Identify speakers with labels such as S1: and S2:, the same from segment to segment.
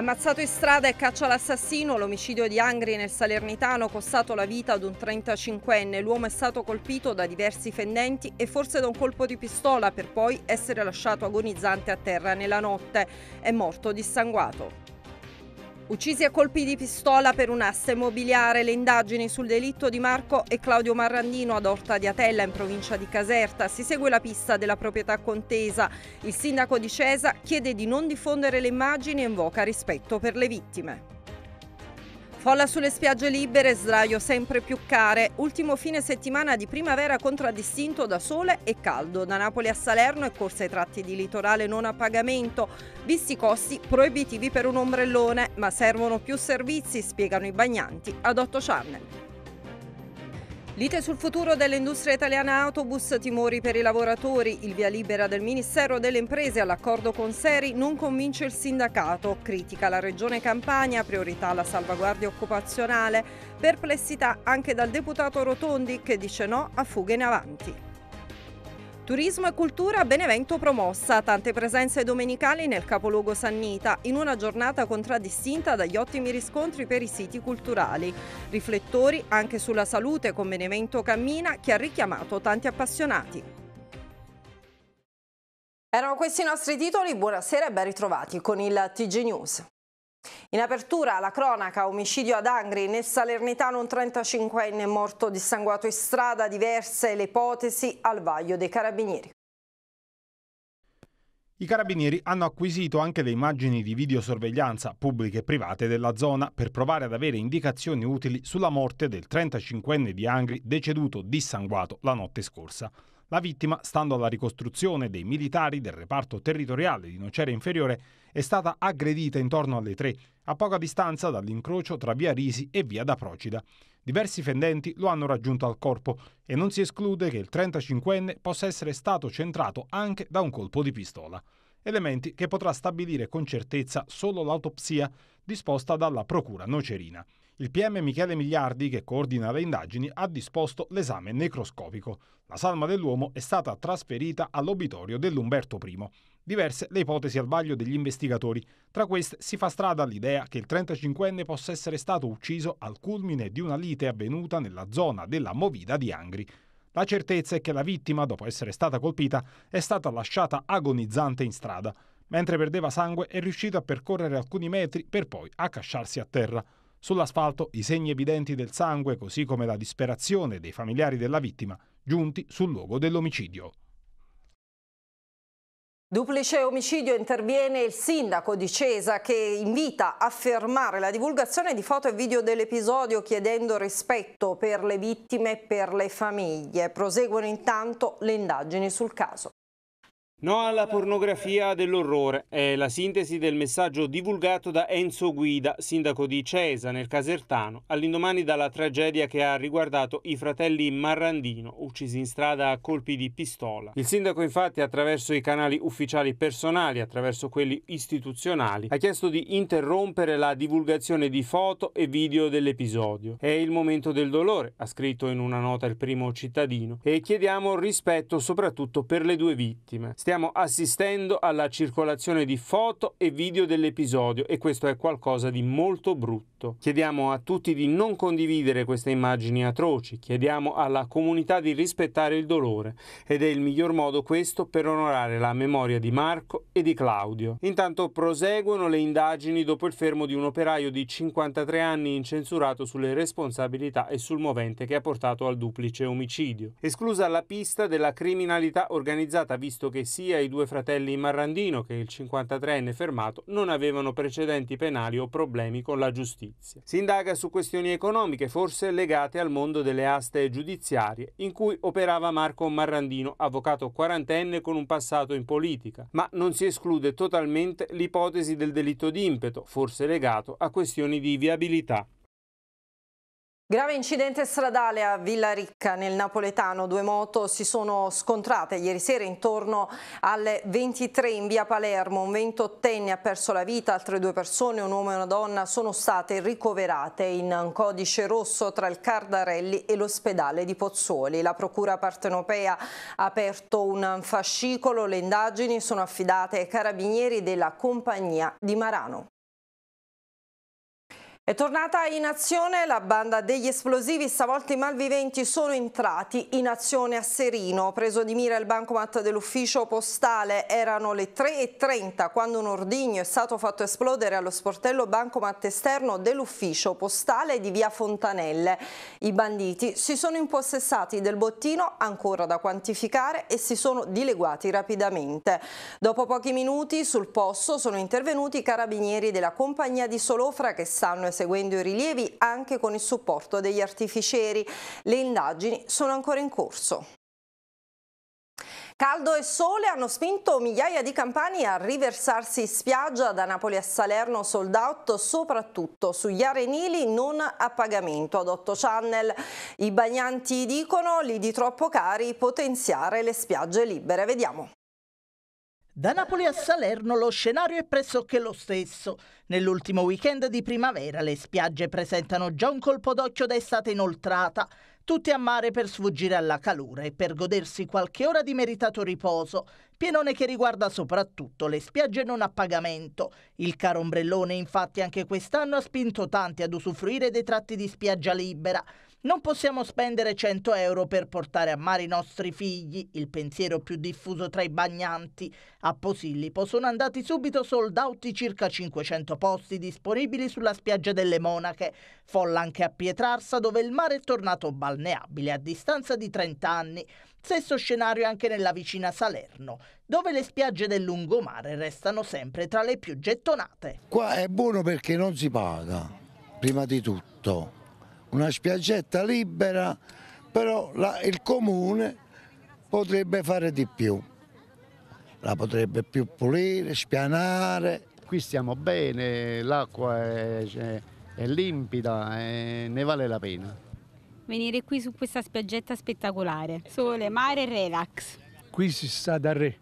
S1: Ammazzato in strada e caccia l'assassino, l'omicidio di Angri nel Salernitano costato la vita ad un 35enne. L'uomo è stato colpito da diversi fendenti e forse da un colpo di pistola per poi essere lasciato agonizzante a terra nella notte. È morto dissanguato. Uccisi a colpi di pistola per un immobiliare, le indagini sul delitto di Marco e Claudio Marrandino ad Orta di Atella in provincia di Caserta. Si segue la pista della proprietà contesa. Il sindaco di Cesa chiede di non diffondere le immagini e invoca rispetto per le vittime. Folla sulle spiagge libere, sdraio sempre più care, ultimo fine settimana di primavera contraddistinto da sole e caldo, da Napoli a Salerno è corsa ai tratti di litorale non a pagamento, visti i costi proibitivi per un ombrellone, ma servono più servizi, spiegano i bagnanti ad Otto Channel. Lite sul futuro dell'industria italiana autobus, timori per i lavoratori, il via libera del Ministero delle Imprese all'accordo con Seri non convince il sindacato, critica la Regione Campania, priorità alla salvaguardia occupazionale, perplessità anche dal deputato Rotondi che dice no a fughe in avanti. Turismo e cultura a Benevento promossa, tante presenze domenicali nel capoluogo Sannita, in una giornata contraddistinta dagli ottimi riscontri per i siti culturali. Riflettori anche sulla salute con Benevento Cammina che ha richiamato tanti appassionati. Erano questi i nostri titoli, buonasera e ben ritrovati con il TG News. In apertura la cronaca, omicidio ad Angri, nel Salernitano un 35enne morto dissanguato in strada, diverse le ipotesi al vaglio dei carabinieri.
S2: I carabinieri hanno acquisito anche le immagini di videosorveglianza pubbliche e private della zona per provare ad avere indicazioni utili sulla morte del 35enne di Angri deceduto dissanguato la notte scorsa. La vittima, stando alla ricostruzione dei militari del reparto territoriale di Nocera Inferiore, è stata aggredita intorno alle 3, a poca distanza dall'incrocio tra via Risi e via da Procida. Diversi fendenti lo hanno raggiunto al corpo e non si esclude che il 35enne possa essere stato centrato anche da un colpo di pistola. Elementi che potrà stabilire con certezza solo l'autopsia disposta dalla Procura Nocerina. Il PM Michele Migliardi, che coordina le indagini, ha disposto l'esame necroscopico. La salma dell'uomo è stata trasferita all'obitorio dell'Umberto I. Diverse le ipotesi al vaglio degli investigatori. Tra queste si fa strada l'idea che il 35enne possa essere stato ucciso al culmine di una lite avvenuta nella zona della Movida di Angri. La certezza è che la vittima, dopo essere stata colpita, è stata lasciata agonizzante in strada. Mentre perdeva sangue è riuscito a percorrere alcuni metri per poi accasciarsi a terra. Sull'asfalto i segni evidenti del sangue, così come la disperazione dei familiari della vittima, giunti sul luogo dell'omicidio.
S1: Duplice omicidio interviene il sindaco di Cesa che invita a fermare la divulgazione di foto e video dell'episodio chiedendo rispetto per le vittime e per le famiglie. Proseguono intanto le indagini sul caso.
S3: No alla pornografia dell'orrore è la sintesi del messaggio divulgato da Enzo Guida, sindaco di Cesa nel Casertano, all'indomani dalla tragedia che ha riguardato i fratelli Marrandino, uccisi in strada a colpi di pistola. Il sindaco infatti attraverso i canali ufficiali personali, attraverso quelli istituzionali, ha chiesto di interrompere la divulgazione di foto e video dell'episodio. È il momento del dolore, ha scritto in una nota il primo cittadino, e chiediamo rispetto soprattutto per le due vittime. Stiamo assistendo alla circolazione di foto e video dell'episodio e questo è qualcosa di molto brutto. Chiediamo a tutti di non condividere queste immagini atroci, chiediamo alla comunità di rispettare il dolore ed è il miglior modo questo per onorare la memoria di Marco e di Claudio. Intanto proseguono le indagini dopo il fermo di un operaio di 53 anni incensurato sulle responsabilità e sul movente che ha portato al duplice omicidio. Esclusa la pista della criminalità organizzata visto che si sia i due fratelli Marrandino che il 53enne fermato non avevano precedenti penali o problemi con la giustizia. Si indaga su questioni economiche, forse legate al mondo delle aste giudiziarie, in cui operava Marco Marrandino, avvocato quarantenne con un passato in politica, ma non si esclude totalmente l'ipotesi del delitto di impeto, forse legato a questioni di viabilità. Grave
S1: incidente stradale a Villa Ricca nel Napoletano, due moto si sono scontrate ieri sera intorno alle 23 in via Palermo, un 28enne ha perso la vita, altre due persone, un uomo e una donna, sono state ricoverate in codice rosso tra il Cardarelli e l'ospedale di Pozzuoli. La procura partenopea ha aperto un fascicolo, le indagini sono affidate ai carabinieri della compagnia di Marano. È tornata in azione la banda degli esplosivi, stavolta i malviventi sono entrati in azione a Serino. Preso di mira il bancomat dell'ufficio postale erano le 3.30 quando un ordigno è stato fatto esplodere allo sportello bancomat esterno dell'ufficio postale di via Fontanelle. I banditi si sono impossessati del bottino, ancora da quantificare, e si sono dileguati rapidamente. Dopo pochi minuti sul posto sono intervenuti i carabinieri della compagnia di Solofra che stanno eseguendo seguendo i rilievi anche con il supporto degli artificieri. Le indagini sono ancora in corso. Caldo e sole hanno spinto migliaia di campani a riversarsi in spiaggia da Napoli a Salerno sold out soprattutto sugli arenili non a pagamento ad 8 channel. I bagnanti dicono lì di troppo cari potenziare le spiagge libere. Vediamo. Da Napoli a Salerno lo scenario è pressoché lo stesso. Nell'ultimo weekend di primavera le spiagge presentano già un colpo d'occhio d'estate inoltrata, tutti a mare per sfuggire alla calura e per godersi qualche ora di meritato riposo, pienone che riguarda soprattutto le spiagge non a pagamento. Il caro ombrellone infatti anche quest'anno ha spinto tanti ad usufruire dei tratti di spiaggia libera, non possiamo spendere 100 euro per portare a mare i nostri figli, il pensiero più diffuso tra i bagnanti. A Posillipo sono andati subito soldati circa 500 posti disponibili sulla spiaggia delle Monache, folla anche a Pietrarsa dove il mare è tornato balneabile a distanza di 30 anni. Stesso scenario anche nella vicina Salerno, dove le spiagge del lungomare restano sempre tra le più gettonate.
S4: Qua è buono perché non si paga, prima di tutto una spiaggetta libera, però la, il comune potrebbe fare di più, la potrebbe più pulire, spianare. Qui stiamo bene, l'acqua è, cioè, è, limpida e ne vale la pena.
S1: Venire qui su questa spiaggetta spettacolare, sole, mare relax.
S4: Qui
S3: si sta da re,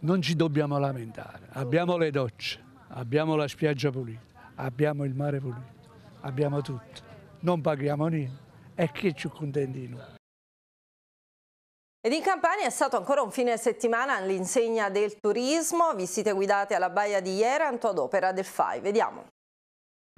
S3: non ci dobbiamo lamentare, abbiamo le docce, abbiamo la spiaggia pulita, abbiamo il mare pulito, abbiamo tutto non paghiamo niente e chi ci contentino.
S1: Ed in Campania è stato ancora un fine settimana all'insegna del turismo, visite guidate alla baia di Ieranto ad opera del FAI. Vediamo.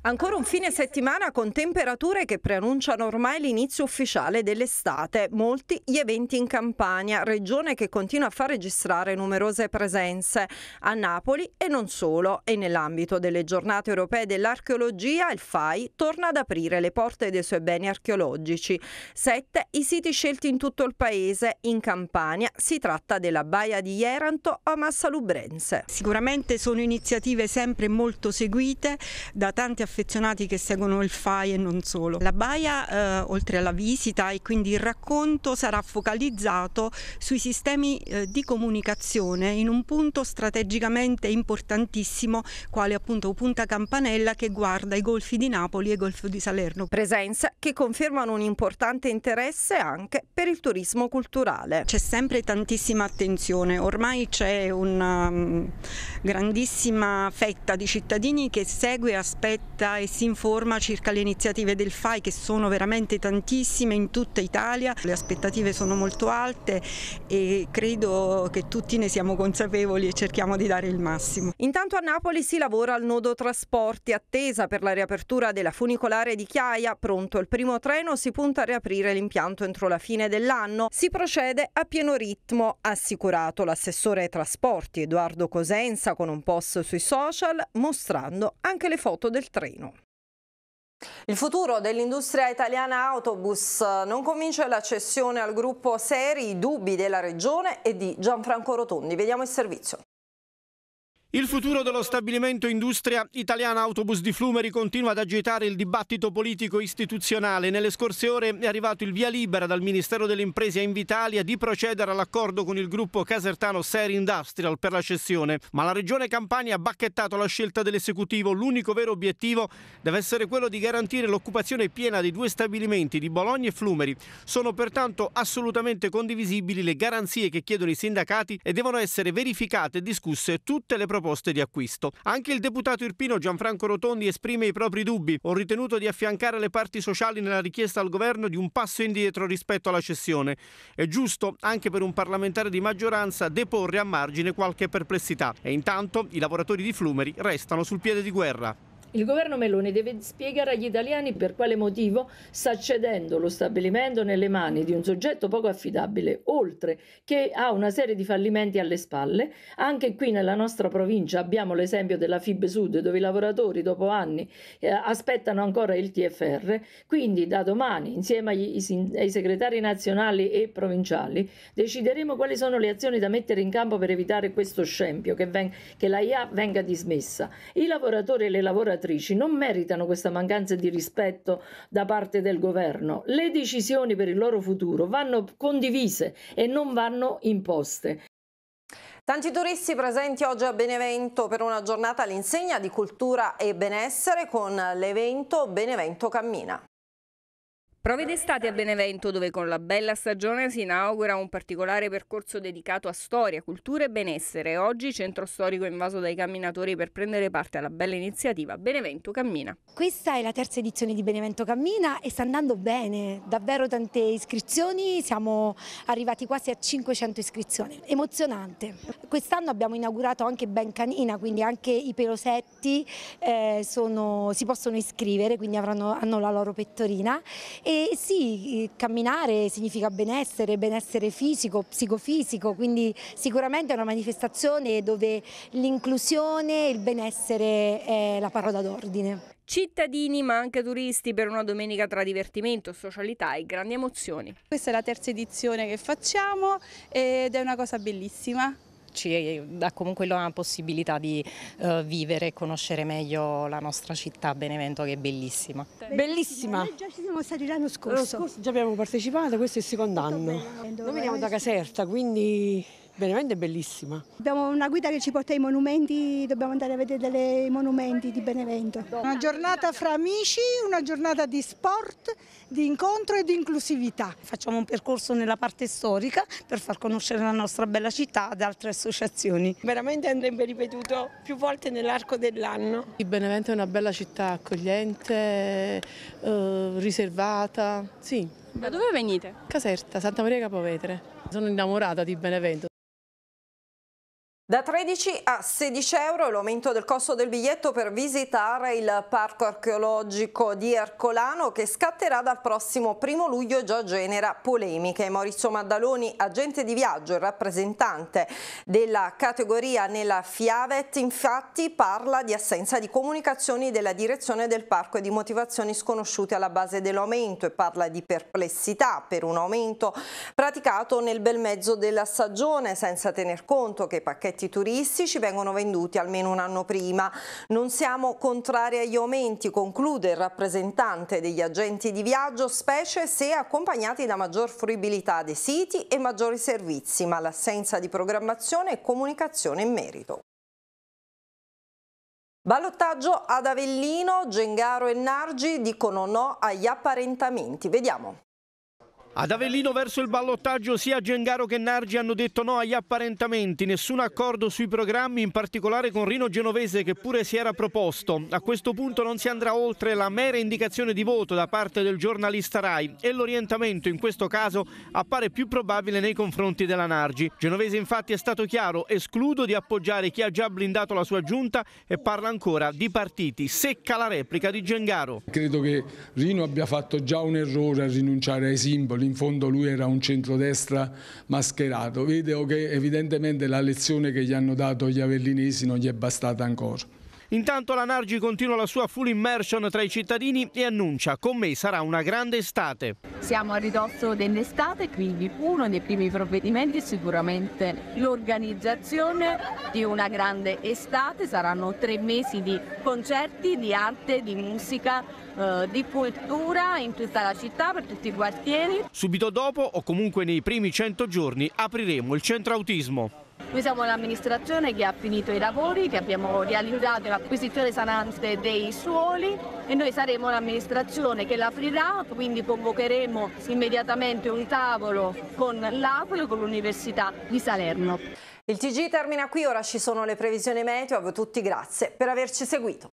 S1: Ancora un fine settimana con temperature che preannunciano ormai l'inizio ufficiale dell'estate. Molti gli eventi in Campania, regione che continua a far registrare numerose presenze a Napoli e non solo. E nell'ambito delle giornate europee dell'archeologia, il FAI torna ad aprire le porte dei suoi beni archeologici. Sette i siti scelti in tutto il paese. In Campania si tratta della Baia di Ieranto a Massa Lubrense. Sicuramente sono iniziative sempre molto seguite da tanti affari affezionati che seguono il FAI e non solo. La Baia, eh, oltre alla visita e quindi il racconto, sarà focalizzato sui sistemi eh, di comunicazione in un punto strategicamente importantissimo, quale appunto Punta Campanella che guarda i golfi di Napoli e il golfo di Salerno. Presenza che confermano un importante interesse anche per il turismo culturale. C'è sempre tantissima attenzione, ormai c'è una mm, grandissima fetta di cittadini che segue e aspetta visita e si informa circa le iniziative del FAI che sono veramente tantissime in tutta Italia, le aspettative sono molto alte e credo che tutti ne siamo consapevoli e cerchiamo di dare il massimo. Intanto a Napoli si lavora al nodo trasporti, attesa per la riapertura della funicolare di Chiaia, pronto il primo treno, si punta a riaprire l'impianto entro la fine dell'anno, si procede a pieno ritmo, assicurato l'assessore ai trasporti Edoardo Cosenza con un post sui social mostrando anche le foto del treno. Torino. Il futuro dell'industria italiana autobus eh, non comincia la cessione al gruppo Seri, i dubbi della regione e di Gianfranco Rotondi. Vediamo il servizio.
S4: Il futuro dello stabilimento Industria Italiana Autobus di Flumeri continua ad agitare il dibattito politico istituzionale. Nelle scorse ore è arrivato il via libera dal Ministero delle Imprese a Invitalia di procedere all'accordo con il gruppo casertano Seri Industrial per la cessione, ma la regione Campania ha bacchettato la scelta dell'esecutivo. L'unico vero obiettivo deve essere quello di garantire l'occupazione piena dei due stabilimenti di Bologna e Flumeri. Sono pertanto assolutamente condivisibili le garanzie che chiedono i sindacati e devono essere verificate e discusse tutte le proposte proposte di acquisto. Anche il deputato irpino Gianfranco Rotondi esprime i propri dubbi. Ho ritenuto di affiancare le parti sociali nella richiesta al governo di un passo indietro rispetto alla cessione. È giusto anche per un parlamentare di maggioranza deporre a margine qualche perplessità. E intanto i lavoratori di Flumeri restano sul piede di guerra.
S1: Il governo Meloni deve spiegare agli italiani per quale motivo sta cedendo lo stabilimento nelle mani di un soggetto poco affidabile, oltre che ha una serie di fallimenti alle spalle. Anche qui nella nostra provincia abbiamo l'esempio della FIB Sud, dove i lavoratori dopo anni eh, aspettano ancora il TFR. Quindi da domani, insieme agli, ai segretari nazionali e provinciali, decideremo quali sono le azioni da mettere in campo per evitare questo scempio, che, ven- che la IA venga dismessa. I lavoratori e le lavoratrici amministratrici non meritano questa mancanza di rispetto da parte del governo. Le decisioni per il loro futuro vanno condivise e non vanno imposte. Tanti turisti presenti oggi a Benevento per una giornata all'insegna di cultura e benessere con l'evento Benevento Cammina. Prove d'estate a Benevento, dove con la bella stagione si inaugura un particolare percorso dedicato a storia, cultura e benessere. Oggi centro storico invaso dai camminatori per prendere parte alla bella iniziativa Benevento Cammina. Questa è la terza edizione di Benevento Cammina e sta andando bene, davvero tante iscrizioni, siamo arrivati quasi a 500 iscrizioni, emozionante. Quest'anno abbiamo inaugurato anche Ben Canina, quindi anche i pelosetti eh, sono, si possono iscrivere, quindi avranno, hanno la loro pettorina. E e sì, eh, camminare significa benessere, benessere fisico, psicofisico, quindi sicuramente è una manifestazione dove l'inclusione e il benessere è la parola d'ordine. Cittadini ma anche turisti per una domenica tra divertimento, socialità e grandi emozioni. Questa è la terza edizione che facciamo ed è una cosa bellissima ci dà comunque la possibilità di eh, vivere e conoscere meglio la nostra città Benevento che è bellissima. Bellissima! Noi eh, già ci siamo stati l'anno scorso. L'anno scorso già abbiamo partecipato, questo è il secondo anno. Noi veniamo da Caserta, quindi veramente bellissima. Abbiamo una guida che ci porta ai monumenti, dobbiamo andare a vedere i monumenti di Benevento. Una giornata fra amici, una giornata di sport, di incontro e di inclusività. Facciamo un percorso nella parte storica per far conoscere la nostra bella città ad altre associazioni. Veramente andrebbe ripetuto più volte nell'arco dell'anno. Benevento è una bella città accogliente, eh, riservata, sì. Da dove venite? Caserta, Santa Maria Capovetere. Sono innamorata di Benevento. Da 13 a 16 euro l'aumento del costo del biglietto per visitare il parco archeologico di Ercolano che scatterà dal prossimo primo luglio e già genera polemiche. Maurizio Maddaloni, agente di viaggio e rappresentante della categoria nella Fiavet, infatti parla di assenza di comunicazioni della direzione del parco e di motivazioni sconosciute alla base dell'aumento e parla di perplessità per un aumento praticato nel bel mezzo della stagione senza tener conto che i pacchetti progetti turistici vengono venduti almeno un anno prima. Non siamo contrari agli aumenti, conclude il rappresentante degli agenti di viaggio, specie se accompagnati da maggior fruibilità dei siti e maggiori servizi, ma l'assenza di programmazione e comunicazione in merito. Ballottaggio ad Avellino, Gengaro e Nargi dicono no agli apparentamenti.
S4: Vediamo. Ad Avellino verso il ballottaggio sia Gengaro che Nargi hanno detto no agli apparentamenti, nessun accordo sui programmi, in particolare con Rino Genovese che pure si era proposto. A questo punto non si andrà oltre la mera indicazione di voto da parte del giornalista Rai e l'orientamento in questo caso appare più probabile nei confronti della Nargi. Genovese infatti è stato chiaro, escludo di appoggiare chi ha già blindato la sua giunta e parla ancora di partiti. Secca la replica di Gengaro. Credo che Rino abbia fatto già un errore a rinunciare ai simboli in fondo lui era un centrodestra mascherato. Vedo
S2: che evidentemente la lezione che gli hanno dato gli avellinesi non gli è bastata ancora.
S4: Intanto la Nargi continua la sua full immersion tra i cittadini e annuncia con me sarà una grande estate.
S1: Siamo a ridosso dell'estate, quindi uno dei primi provvedimenti è sicuramente l'organizzazione di una grande estate. Saranno tre mesi di concerti, di arte, di musica, eh, di cultura in tutta la città, per tutti i quartieri.
S4: Subito dopo o comunque nei primi 100 giorni apriremo il centro autismo. Noi
S1: siamo l'amministrazione che ha finito i lavori, che abbiamo realizzato l'acquisizione sanante dei suoli e noi saremo l'amministrazione che l'aprirà, quindi convocheremo immediatamente un tavolo con l'APL e con l'Università di Salerno. Il TG termina qui, ora ci sono le previsioni meteo, a voi tutti grazie per averci seguito.